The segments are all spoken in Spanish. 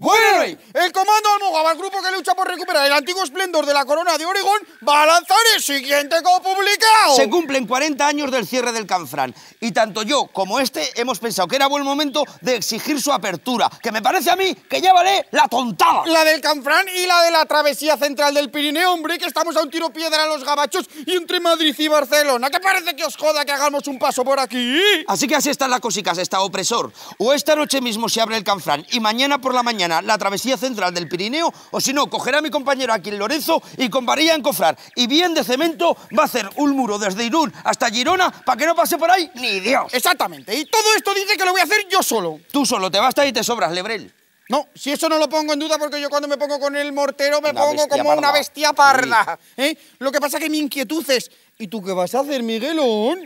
Buena! El comando Almogaba, el grupo que lucha por recuperar el antiguo esplendor de la corona de Oregón, va a lanzar el siguiente copublicado. Se cumplen 40 años del cierre del Canfrán y tanto yo como este hemos pensado que era buen momento de exigir su apertura, que me parece a mí que ya vale la tontada. La del Canfrán y la de la travesía central del Pirineo, hombre, que estamos a un tiro piedra a los gabachos y entre Madrid y Barcelona. ¿Qué parece que os joda que hagamos un paso por aquí? Así que así están las cosicas, está opresor. O esta noche mismo se abre el Canfrán y mañana por la mañana la travesía central del Pirineo, o si no, cogerá a mi compañero aquí en Lorenzo y con varilla en cofrar. Y bien de cemento va a hacer un muro desde Irún hasta Girona para que no pase por ahí ni Dios. Exactamente. Y todo esto dice que lo voy a hacer yo solo. Tú solo, te basta y te sobras, Lebrel. No, si eso no lo pongo en duda porque yo cuando me pongo con el mortero me pongo como una bestia parda. ¿eh? Lo que pasa que mi inquietud es, ¿y tú qué vas a hacer, Miguelón?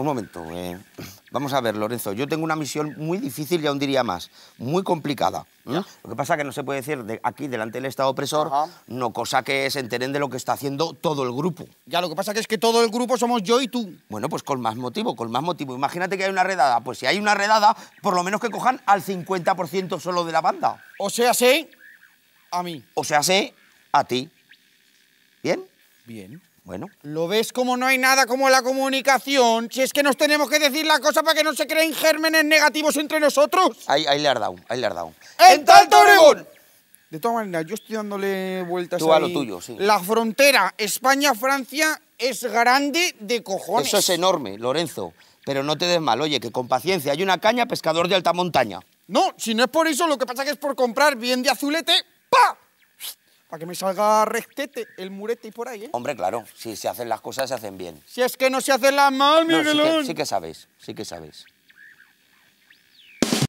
Un momento. Eh, vamos a ver, Lorenzo. Yo tengo una misión muy difícil ya un diría más, muy complicada. Lo que pasa es que no se puede decir de aquí, delante del Estado opresor, no cosa que se enteren de lo que está haciendo todo el grupo. Ya, lo que pasa es que todo el grupo somos yo y tú. Bueno, pues con más motivo, con más motivo. Imagínate que hay una redada. Pues si hay una redada, por lo menos que cojan al 50% solo de la banda. O sea, sé a mí. O sea, sé a ti. ¿Bien? Bien. Bueno. ¿Lo ves como no hay nada como la comunicación? Si es que nos tenemos que decir la cosa para que no se creen gérmenes negativos entre nosotros. Ahí, ahí le has dado, ahí le has dado. ¡En, tanto Oregón! De todas maneras, yo estoy dándole vueltas Tú a lo tuyo, sí. La frontera España-Francia es grande de cojones. Eso es enorme, Lorenzo. Pero no te des mal, oye, que con paciencia hay una caña pescador de alta montaña. No, si no es por eso, lo que pasa que es por comprar bien de azulete para que me salga resquete el murete y por ahí, ¿eh? Hombre, claro, si se hacen las cosas, se hacen bien. Si es que no se hacen las mal, Miguelón. No, sí, que, sí que sabéis, sí que sabéis.